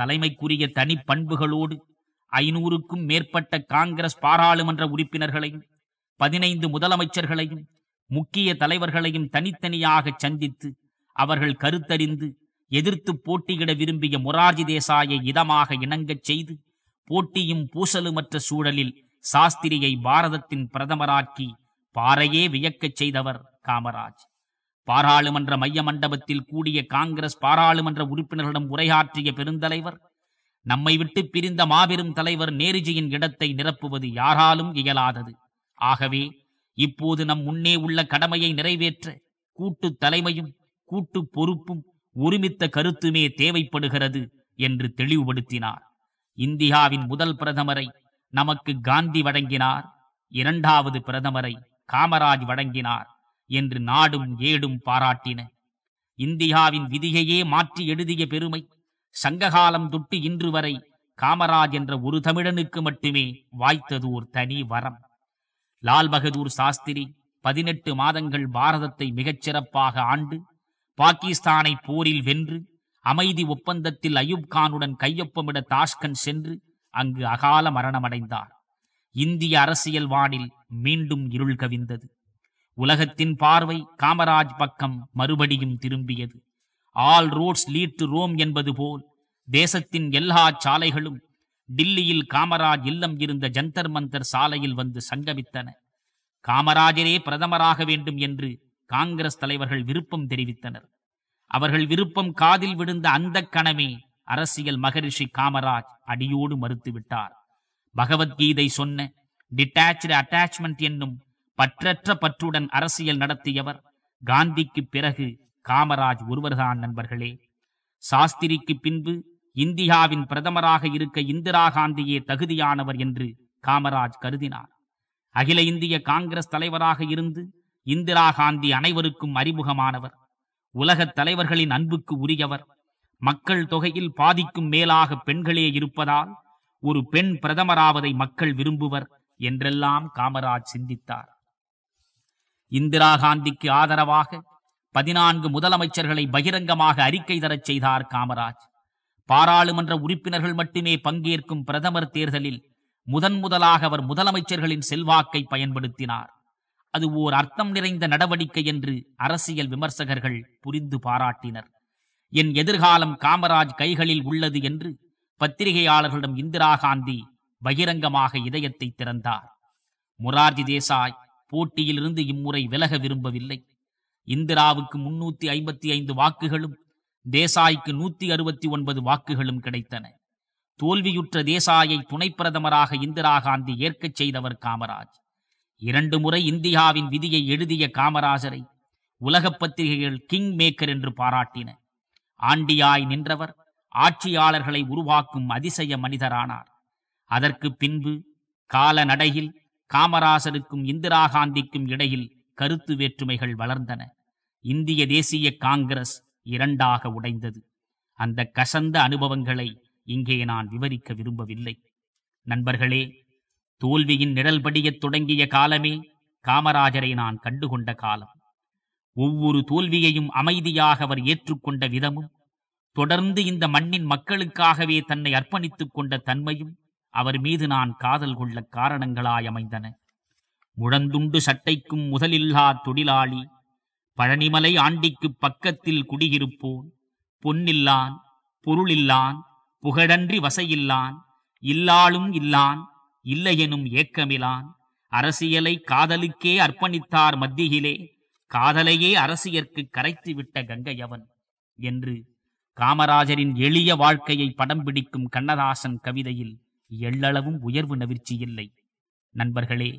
தலைமைக்குரிய தனி பண்புகளோடு ஐநூறுக்கும் மேற்பட்ட காங்கிரஸ் பாராளுமன்ற உறுப்பினர்களையும் பதினைந்து முதலமைச்சர்களையும் முக்கிய தலைவர்களையும் தனித்தனியாக சந்தித்து அவர்கள் கருத்தறிந்து எதிர்த்து போட்டியிட விரும்பிய மொரார்ஜி தேசாயை இதமாக இணங்கச் செய்து போட்டியும் பூசலுமற்ற சூழலில் சாஸ்திரியை பாரதத்தின் பிரதமராக்கி பாறையே வியக்கச் செய்தவர் காமராஜ் பாராளுமன்ற மைய மண்டபத்தில் கூடிய காங்கிரஸ் பாராளுமன்ற உறுப்பினர்களிடம் உரையாற்றிய பெருந்தலைவர் நம்மை விட்டு பிரிந்த மாபெரும் தலைவர் நேருஜியின் இடத்தை நிரப்புவது யாராலும் இயலாதது ஆகவே இப்போது நம் முன்னே உள்ள கடமையை நிறைவேற்ற கூட்டு தலைமையும் கூட்டு பொறுப்பும் ஒருமித்த கருத்துமே தேவைப்படுகிறது என்று தெளிவுபடுத்தினார் இந்தியாவின் முதல் பிரதமரை நமக்கு காந்தி வழங்கினார் இரண்டாவது பிரதமரை காமராஜ் வழங்கினார் என்று நாடும் ஏடும் பாராட்டின இந்தியாவின் விதியையே மாற்றி எழுதிய பெருமை சங்ககாலம் தொட்டு இன்று வரை காமராஜ் என்ற ஒரு தமிழனுக்கு மட்டுமே வாய்த்தது ஒரு தனி வரம் லால் பகதூர் சாஸ்திரி பதினெட்டு மாதங்கள் பாரதத்தை மிகச்சிறப்பாக ஆண்டு பாகிஸ்தானை போரில் வென்று அமைதி ஒப்பந்தத்தில் அயூப் கானுடன் கையொப்பமிட தாஷ்கன் சென்று அங்கு அகால மரணமடைந்தார் இந்திய அரசியல் வானில் மீண்டும் இருள் கவிந்தது உலகத்தின் பார்வை காமராஜ் பக்கம் மறுபடியும் திரும்பியது all roads lead to Rome என்பது போல் தேசத்தின் எல்லா சாலைகளும் டில்லியில் காமராஜ் இல்லம் இருந்த ஜந்தர் மந்தர் சாலையில் வந்து சங்கமித்தன காமராஜரே பிரதமராக வேண்டும் என்று காங்கிரஸ் தலைவர்கள் விருப்பம் தெரிவித்தனர் அவர்கள் விருப்பம் காதில் விழுந்த அந்த கணமே அரசியல் மகரிஷி காமராஜ் அடியோடு மறுத்துவிட்டார் பகவத்கீதை சொன்ன டிட்டாச்சு அட்டாச்மெண்ட் என்னும் பற்றற்ற பற்றுடன் அரசியல் நடத்தியவர் காந்திக்கு பிறகு காமராஜ் ஒருவர்தான் நண்பர்களே சாஸ்திரிக்கு பின்பு இந்தியாவின் பிரதமராக இருக்க இந்திரா காந்தியே தகுதியானவர் என்று காமராஜ் கருதினார் அகில இந்திய காங்கிரஸ் தலைவராக இருந்து இந்திரா காந்தி அனைவருக்கும் அறிமுகமானவர் உலகத் தலைவர்களின் அன்புக்கு உரியவர் மக்கள் தொகையில் பாதிக்கும் மேலாக பெண்களே இருப்பதால் ஒரு பெண் பிரதமராவதை மக்கள் விரும்புவர் என்றெல்லாம் காமராஜ் சிந்தித்தார் இந்திரா காந்திக்கு ஆதரவாக பதினான்கு முதலமைச்சர்களை பகிரங்கமாக அறிக்கை தரச் செய்தார் காமராஜ் பாராளுமன்ற உறுப்பினர்கள் மட்டுமே பங்கேற்கும் பிரதமர் தேர்தலில் முதன் முதலாக அவர் முதலமைச்சர்களின் செல்வாக்கை பயன்படுத்தினார் அது ஓர் அர்த்தம் நிறைந்த நடவடிக்கை என்று அரசியல் விமர்சகர்கள் புரிந்து பாராட்டினர் என் எதிர்காலம் காமராஜ் கைகளில் உள்ளது என்று பத்திரிகையாளர்களிடம் இந்திரா காந்தி பகிரங்கமாக இதயத்தை திறந்தார் மொரார்ஜி தேசாய் போட்டியிலிருந்து இம்முறை விலக விரும்பவில்லை இந்திராவுக்கு முன்னூத்தி ஐம்பத்தி ஐந்து வாக்குகளும் தேசாய்க்கு நூத்தி அறுபத்தி ஒன்பது வாக்குகளும் கிடைத்தன தோல்வியுற்ற தேசாயை துணை பிரதமராக இந்திரா காந்தி ஏற்கச் செய்தவர் காமராஜ் இரண்டு முறை இந்தியாவின் விதியை எழுதிய காமராஜரை உலக பத்திரிகைகள் கிங் மேக்கர் என்று பாராட்டின ஆண்டியாய் நின்றவர் ஆட்சியாளர்களை உருவாக்கும் அதிசய மனிதரானார் அதற்கு பின்பு நடையில் காமராசருக்கும் இந்திரா காந்திக்கும் இடையில் கருத்து வேற்றுமைகள் வளர்ந்தன இந்திய தேசிய காங்கிரஸ் இரண்டாக உடைந்தது அந்த கசந்த அனுபவங்களை இங்கே நான் விவரிக்க விரும்பவில்லை நண்பர்களே தோல்வியின் நிழல் படியத் தொடங்கிய காலமே காமராஜரை நான் கண்டுகொண்ட காலம் ஒவ்வொரு தோல்வியையும் அமைதியாக அவர் ஏற்றுக்கொண்ட விதமும் தொடர்ந்து இந்த மண்ணின் மக்களுக்காகவே தன்னை அர்ப்பணித்துக் கொண்ட தன்மையும் அவர் மீது நான் காதல் கொள்ள காரணங்களாய் அமைந்தன முழந்துண்டு சட்டைக்கும் முதலில்லா தொழிலாளி பழனிமலை ஆண்டிக்குப் பக்கத்தில் குடியிருப்போன் பொன்னில்லான் பொருளில்லான் புகழன்றி வசையில்லான் இல்லாளும் இல்லான் இல்லையெனும் ஏக்கமிலான் அரசியலை காதலுக்கே அர்ப்பணித்தார் மத்தியிலே காதலையே அரசியற்கு கரைத்துவிட்ட கங்கையவன் என்று காமராஜரின் எளிய வாழ்க்கையை படம் பிடிக்கும் கண்ணதாசன் கவிதையில் எள்ளளவும் உயர்வு நவிர்ச்சி இல்லை நண்பர்களே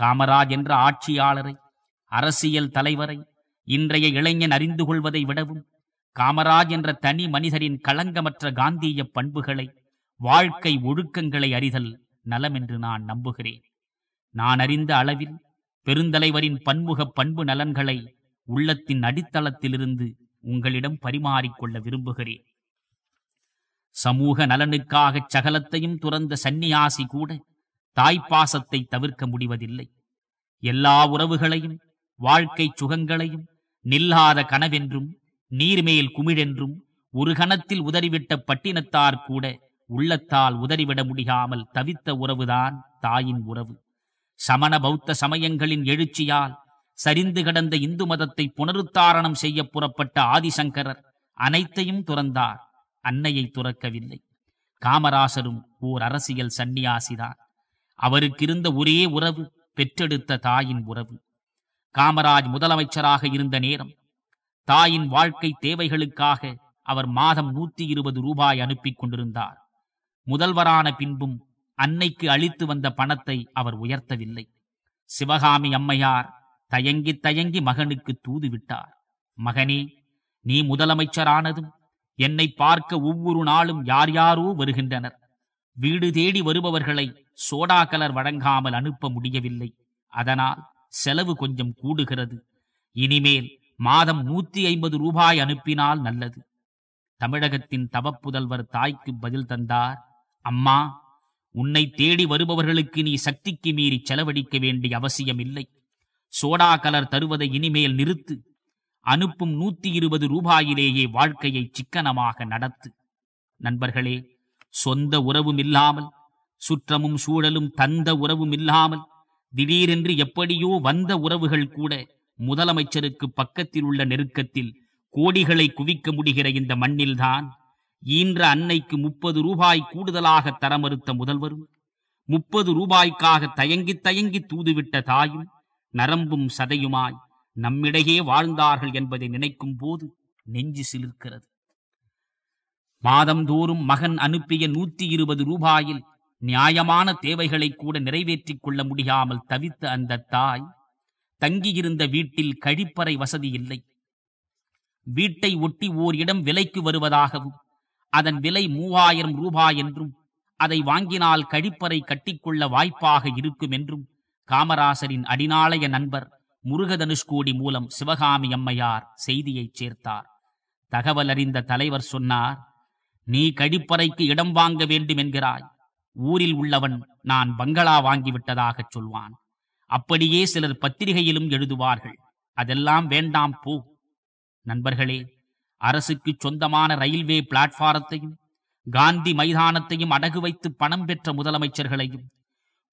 காமராஜ் என்ற ஆட்சியாளரை அரசியல் தலைவரை இன்றைய இளைஞன் அறிந்து கொள்வதை விடவும் காமராஜ் என்ற தனி மனிதரின் களங்கமற்ற காந்திய பண்புகளை வாழ்க்கை ஒழுக்கங்களை அறிதல் நலம் என்று நான் நம்புகிறேன் நான் அறிந்த அளவில் பெருந்தலைவரின் பன்முக பண்பு நலன்களை உள்ளத்தின் அடித்தளத்திலிருந்து உங்களிடம் பரிமாறிக்கொள்ள விரும்புகிறேன் சமூக நலனுக்காகச் சகலத்தையும் துறந்த சந்நியாசி கூட தாய்ப்பாசத்தை தவிர்க்க முடிவதில்லை எல்லா உறவுகளையும் வாழ்க்கை சுகங்களையும் நில்லாத கனவென்றும் நீர்மேல் குமிழென்றும் ஒரு கணத்தில் உதறிவிட்ட பட்டினத்தார் கூட உள்ளத்தால் உதறிவிட முடியாமல் தவித்த உறவுதான் தாயின் உறவு சமண பௌத்த சமயங்களின் எழுச்சியால் சரிந்து கிடந்த இந்து மதத்தை புனருத்தாரணம் செய்ய புறப்பட்ட ஆதிசங்கரர் அனைத்தையும் துறந்தார் அன்னையை துறக்கவில்லை காமராசரும் ஓர் அரசியல் சன்னியாசிதான் அவருக்கிருந்த ஒரே உறவு பெற்றெடுத்த தாயின் உறவு காமராஜ் முதலமைச்சராக இருந்த நேரம் தாயின் வாழ்க்கை தேவைகளுக்காக அவர் மாதம் நூத்தி இருபது ரூபாய் அனுப்பி கொண்டிருந்தார் முதல்வரான பின்பும் அன்னைக்கு அளித்து வந்த பணத்தை அவர் உயர்த்தவில்லை சிவகாமி அம்மையார் தயங்கி தயங்கி மகனுக்கு தூது விட்டார் மகனே நீ முதலமைச்சரானதும் என்னை பார்க்க ஒவ்வொரு நாளும் யார் யாரோ வருகின்றனர் வீடு தேடி வருபவர்களை சோடா கலர் வழங்காமல் அனுப்ப முடியவில்லை அதனால் செலவு கொஞ்சம் கூடுகிறது இனிமேல் மாதம் நூத்தி ஐம்பது ரூபாய் அனுப்பினால் நல்லது தமிழகத்தின் தவப்புதல்வர் தாய்க்கு பதில் தந்தார் அம்மா உன்னை தேடி வருபவர்களுக்கு நீ சக்திக்கு மீறி செலவழிக்க வேண்டிய அவசியம் இல்லை சோடா கலர் தருவதை இனிமேல் நிறுத்து அனுப்பும் நூத்தி இருபது ரூபாயிலேயே வாழ்க்கையை சிக்கனமாக நடத்து நண்பர்களே சொந்த உறவும் இல்லாமல் சுற்றமும் சூழலும் தந்த உறவும் இல்லாமல் திடீரென்று எப்படியோ வந்த உறவுகள் கூட முதலமைச்சருக்கு பக்கத்தில் உள்ள நெருக்கத்தில் கோடிகளை குவிக்க முடிகிற இந்த மண்ணில்தான் ஈன்ற அன்னைக்கு முப்பது ரூபாய் கூடுதலாக தர மறுத்த முதல்வரும் முப்பது ரூபாய்க்காக தயங்கி தயங்கி தூதுவிட்ட தாயும் நரம்பும் சதையுமாய் நம்மிடையே வாழ்ந்தார்கள் என்பதை நினைக்கும் போது நெஞ்சு சிலிர்க்கிறது மாதந்தோறும் மகன் அனுப்பிய நூற்றி இருபது ரூபாயில் நியாயமான தேவைகளை கூட நிறைவேற்றிக் கொள்ள முடியாமல் தவித்த அந்த தாய் தங்கியிருந்த வீட்டில் கழிப்பறை வசதி இல்லை வீட்டை ஒட்டி ஓர் இடம் விலைக்கு வருவதாகவும் அதன் விலை மூவாயிரம் ரூபாய் என்றும் அதை வாங்கினால் கழிப்பறை கட்டிக்கொள்ள வாய்ப்பாக இருக்கும் என்றும் காமராசரின் அடிநாளைய நண்பர் முருகதனுஷ்கோடி மூலம் சிவகாமி அம்மையார் செய்தியைச் சேர்த்தார் தகவல் அறிந்த தலைவர் சொன்னார் நீ கழிப்பறைக்கு இடம் வாங்க வேண்டும் என்கிறாய் ஊரில் உள்ளவன் நான் பங்களா வாங்கிவிட்டதாகச் சொல்வான் அப்படியே சிலர் பத்திரிகையிலும் எழுதுவார்கள் அதெல்லாம் வேண்டாம் போ நண்பர்களே அரசுக்கு சொந்தமான ரயில்வே பிளாட்பாரத்தையும் காந்தி மைதானத்தையும் அடகு வைத்து பணம் பெற்ற முதலமைச்சர்களையும்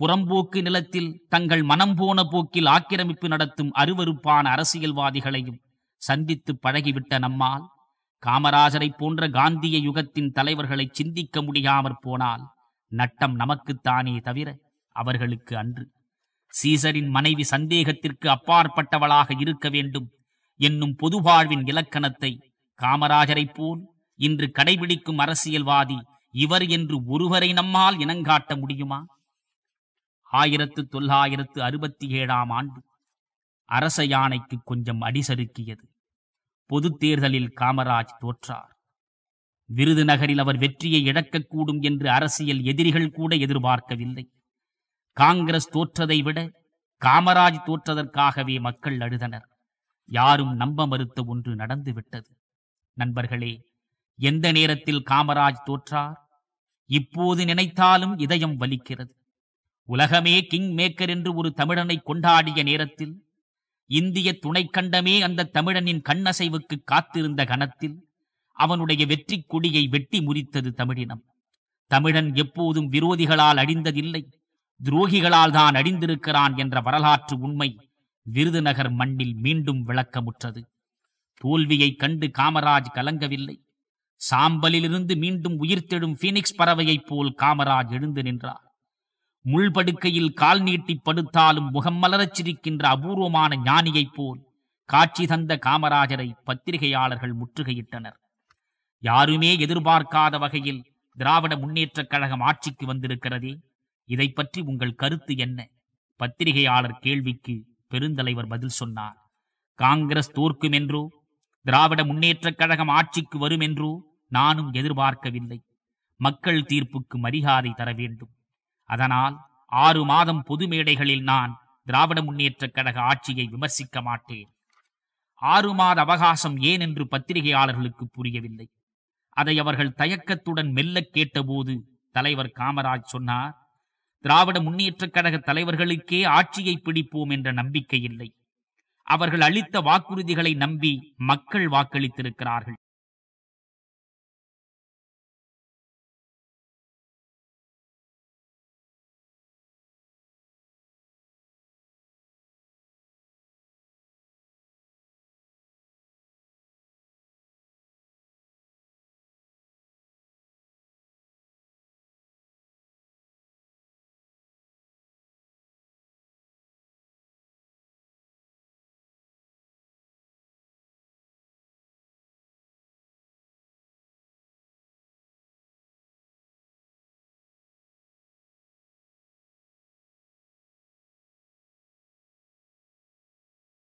புறம்போக்கு நிலத்தில் தங்கள் மனம் போன போக்கில் ஆக்கிரமிப்பு நடத்தும் அருவருப்பான அரசியல்வாதிகளையும் சந்தித்து பழகிவிட்ட நம்மால் காமராஜரை போன்ற காந்திய யுகத்தின் தலைவர்களை சிந்திக்க முடியாமற் போனால் நட்டம் நமக்குத்தானே தவிர அவர்களுக்கு அன்று சீசரின் மனைவி சந்தேகத்திற்கு அப்பாற்பட்டவளாக இருக்க வேண்டும் என்னும் பொது வாழ்வின் இலக்கணத்தை காமராஜரைப் போல் இன்று கடைபிடிக்கும் அரசியல்வாதி இவர் என்று ஒருவரை நம்மால் இனங்காட்ட முடியுமா ஆயிரத்து தொள்ளாயிரத்து அறுபத்தி ஏழாம் ஆண்டு அரச யானைக்கு கொஞ்சம் அடிசறுக்கியது பொதுத் தேர்தலில் காமராஜ் தோற்றார் விருதுநகரில் அவர் வெற்றியை இழக்கக்கூடும் என்று அரசியல் எதிரிகள் கூட எதிர்பார்க்கவில்லை காங்கிரஸ் தோற்றதை விட காமராஜ் தோற்றதற்காகவே மக்கள் அழுதனர் யாரும் நம்ப மறுத்த ஒன்று நடந்துவிட்டது நண்பர்களே எந்த நேரத்தில் காமராஜ் தோற்றார் இப்போது நினைத்தாலும் இதயம் வலிக்கிறது உலகமே கிங் மேக்கர் என்று ஒரு தமிழனை கொண்டாடிய நேரத்தில் இந்திய துணைக்கண்டமே அந்த தமிழனின் கண்ணசைவுக்கு காத்திருந்த கணத்தில் அவனுடைய வெற்றி கொடியை வெட்டி முறித்தது தமிழினம் தமிழன் எப்போதும் விரோதிகளால் அடிந்ததில்லை துரோகிகளால் தான் அடிந்திருக்கிறான் என்ற வரலாற்று உண்மை விருதுநகர் மண்ணில் மீண்டும் விளக்கமுற்றது தோல்வியை கண்டு காமராஜ் கலங்கவில்லை சாம்பலிலிருந்து மீண்டும் உயிர்த்தெழும் பீனிக்ஸ் பறவையைப் போல் காமராஜ் எழுந்து நின்றார் முள்படுக்கையில் கால் நீட்டி படுத்தாலும் முகம் மலரச் சிரிக்கின்ற அபூர்வமான ஞானியைப் போல் காட்சி தந்த காமராஜரை பத்திரிகையாளர்கள் முற்றுகையிட்டனர் யாருமே எதிர்பார்க்காத வகையில் திராவிட முன்னேற்றக் கழகம் ஆட்சிக்கு வந்திருக்கிறதே இதை பற்றி உங்கள் கருத்து என்ன பத்திரிகையாளர் கேள்விக்கு பெருந்தலைவர் பதில் சொன்னார் காங்கிரஸ் தோற்கும் என்றோ திராவிட முன்னேற்றக் கழகம் ஆட்சிக்கு வரும் என்றோ நானும் எதிர்பார்க்கவில்லை மக்கள் தீர்ப்புக்கு மரியாதை தர வேண்டும் அதனால் ஆறு மாதம் பொது மேடைகளில் நான் திராவிட முன்னேற்றக் கழக ஆட்சியை விமர்சிக்க மாட்டேன் ஆறு மாத அவகாசம் ஏன் என்று பத்திரிகையாளர்களுக்கு புரியவில்லை அதை அவர்கள் தயக்கத்துடன் மெல்ல கேட்டபோது தலைவர் காமராஜ் சொன்னார் திராவிட முன்னேற்றக் கழக தலைவர்களுக்கே ஆட்சியை பிடிப்போம் என்ற நம்பிக்கை இல்லை அவர்கள் அளித்த வாக்குறுதிகளை நம்பி மக்கள் வாக்களித்திருக்கிறார்கள்